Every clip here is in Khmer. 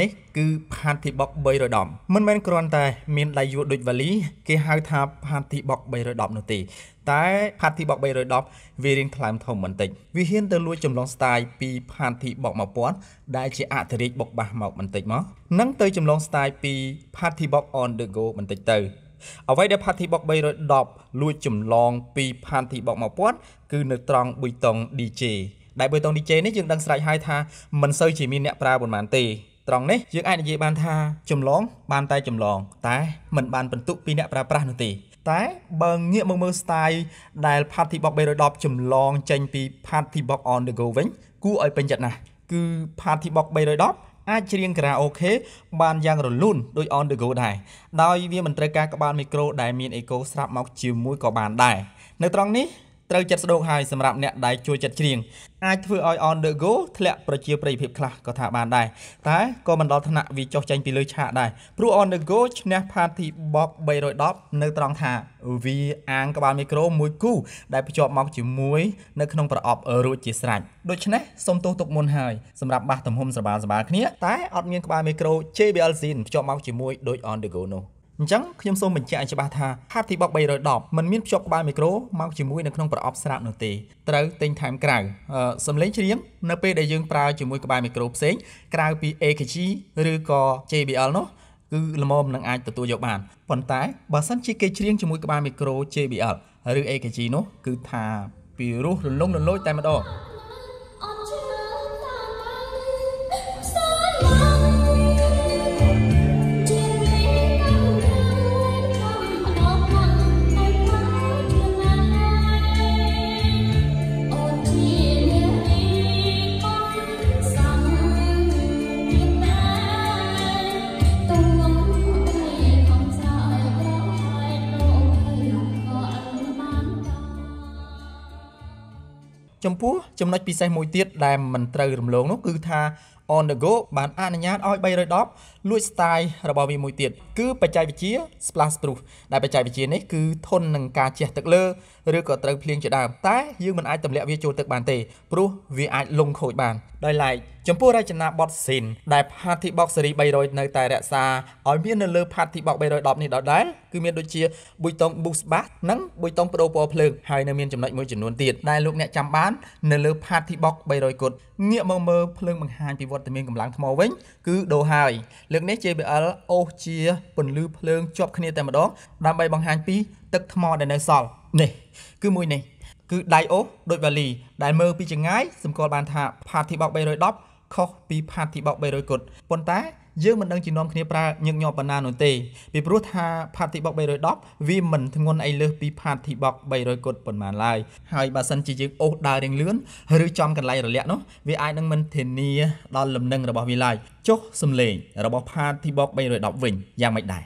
នេះគឺ Party Box 310មិនមែនគ្រាន់តែមានដៃយួរដូចវ៉ាលីគេហៅថា Party Box 310នោះទេតែ Party Box 310វារៀងថ្លើមធំបន្តិចវាហ៊ានទៅលួចចម្លងស្ទាយពី Party Box 1000ដែលជាអធិរាជបុកបាសមកបន្តិចមកនឹងទៅចម្លងស្ទាយពី Party Box on the go បន្តិចទៅអ្វីដែល Party Box 310លួចចម្លងពី Party Box 1000គឺនៅត្រង់ប៊ុយតុង DJ ដែលប៊ុយតុង DJ នេះយើងដឹងស្រេចហើយថាមិនសូវជាមានអ្នកប្រើប៉ុន្មានទេត្រង់នេះយើងអាចនិយាយបាន ថាចម្លងបានតែចម្លងតែមិនបានបន្ទុកពីអ្នកប្រើប្រាស់នោះទេតែបើងាកមកមើល style ដែល Party Box 310ចម្លងចេញ ពី Party Box on the go វិញគួរឲ្យពេញចិត្តណាស់គឺ Party Box 310អាចច្រៀងខារ៉ាអូខេបានយ៉ាងរលូនដោយ on the go ដែរដោយវាមិនត្រូវការក្បាលមីក្រូដែលមានអេកូស្រាប់មក ជាមួយក៏បានដែរនៅត្រង់នេះត្រូវចិត្តស្ដោកហើយសម្រាប់អ្នកដែលជួយចិត្តច្រៀងអាចធ្វើឲ្យ on the go ធ្លាក់ប្រជាប្រិយភាពខ្លះក៏ថាបានដែរតែក៏មិនដល់ថ្នាក់វាចុះចេញពីលើឆាកដែរព្រោះ on the go ឈ្នះ party box 310នៅត្រង់ថាវាអាងក្បាលមីក្រូមួយគូ ដែលភ្ជាប់មកជាមួយ នៅក្នុងប្រអប់រួចជាស្រេចដូច្នេះសូមទោសទុកមុនហើយសម្រាប់បាសទំហំស្របាលស្របាលគ្នា តែអត់មានក្បាលមីក្រូ JBL Sin ភ្ជាប់មកជាមួយដូច on the go នោះអញ្ចឹងខ្ញុំសូមបញ្ជាក់ឲ្យច្បាស់ថាហាត់ T-box 310มันមានភ្ជាប់ក្បាលមីក្រូមកជាមួយនៅក្នុងប្រអប់ស្រាប់នោះទេត្រូវទិញថែមក្រៅសំឡេងច្រៀងនៅពេលដែលយើងប្រើជាមួយក្បាលមីក្រូផ្សេងក្រៅពី AKG ឬក៏ JBL នោះគឺល្មមនឹងអាចទទួលយកបានប៉ុន្តែបើសិនជាគេច្រៀងជាមួយក្បាលមីក្រូ JBL ឬ AKG នោះគឺថាពីរោះរលងរលោយតែម្ដងចំពោះចំណុចពិសេសមួយទៀតដែលមិនត្រូវរំលងនោះគឺថា On the Go បានអនុញ្ញាតឲ្យ310លួច style របស់វាមួយទៀតគឺបច្ចេកវិទ្យា Splash Proof ដែលបច្ចេកវិទ្យានេះគឺធន់នឹងការជះទឹកលើឬក៏ត្រូវភ្លៀងជាដើមតែយើងមិនអាចទម្លាក់វាចូលទឹកបានទេព្រោះវាអាចលង់ខូចបានដោយឡែកចំពោះរចនាបទស៊ីនដែល Party Box Series 300នៅតែរក្សាឲ្យមាននៅលើ Party Box 310នេះដដែលគឺមានដូចជាប៊ុយតុង Boost Bass និងប៊ុយតុងបដូរពណ៌ភ្លើងហើយនៅមានចំណុចមួយចំនួនទៀតដែលលោកអ្នកចាំបាននៅលើ Party Box 300គុតងាកមកមើលភ្លើងបង្ហាញពីវត្តមានកម្លាំងថ្មវិញ គឺដូរហើយលើកនេះ JBL អូសជា ពន្លឺភ្លើងជាប់គ្នាតែម្ដងដើម្បីបង្ហាញពី ទឹកថ្មដែលនៅសល់នេះគឺមួយនេះគឺដៃអូសដូចវ៉ាលីដែលមើលពីចម្ងាយសម្គាល់បានថាផាតធីប310ខុសពីផាតធីប300គុតប៉ុន្តែយើងមិនដឹងជានាំគ្នាប្រើញឹកញាប់ប៉ុណ្ណានោះទេពីព្រោះថា Party Box 310វាមិនធ្ងន់អីលើសពី Party Box 300គត់ប៉ុន្មានឡើយហើយបើសិនជាយើងអូសដើររៀងលឿនឬចំកន្លែងរលាក់នោះវាអាចនឹងមិនធានាដល់លំនឹងរបស់វាឡើយចុះសំឡេងរបស់ Party Box 310វិញយ៉ាងម៉េចដែរ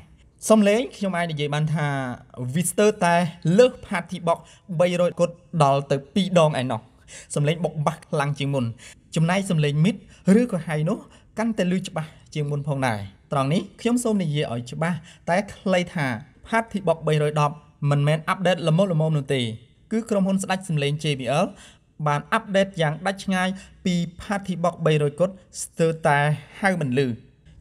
សំឡេងខ្ញុំអាចនិយាយបានថា Vister តែលើស Party Box 300គត់ដល់ទៅ2ដងឯណោះសំឡេងបុកបាក់ខ្លាំងជាងមុន ចំណែកសំឡេង mid ឬក៏ high នោះកាន់តែលឺច្បាស់ជាងមុនផងដែរត្រង់នេះខ្ញុំសូមនិយាយឲ្យច្បាស់តែខ្លីថា Party Box 310មិនមែនអាប់ដេតល្មមល្មមនោះទេ គឺក្រុមហ៊ុនស្ដាច់សម្លេង JBL បានអាប់ដេតយ៉ាងដាច់ឆ្ងាយពី Party Box 300គត់ស្ទើរតែហៅមិនលឺ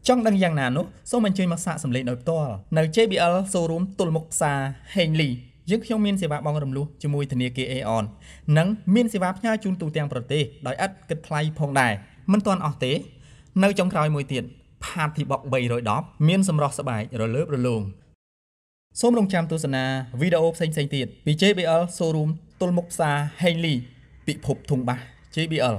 ចង់ដឹងយ៉ាងណានោះសូមអញ្ជើញមកសាកសម្លេងដោយផ្ទាល់នៅ JBL សូរូមទល់មុខផ្សារ Henley យើងខ្ញុំមានសេវាបង់រំលោះជាមួយធនាគារ Aon និងមានសេវាផ្ញើជូនទូទាំងប្រទេសដោយឥតគិតថ្លៃផងដែរមិនទាន់អស់ទេនៅចុងក្រោយមួយទៀត Party Box 310មានសម្រស់ស្បែករលើបរលោងសូមរងចាំទស្សនាវីដេអូផ្សេងៗទៀតពី JBL Showroom ទល់មុខផ្សារ Henley ពិភពធុងបាស JBL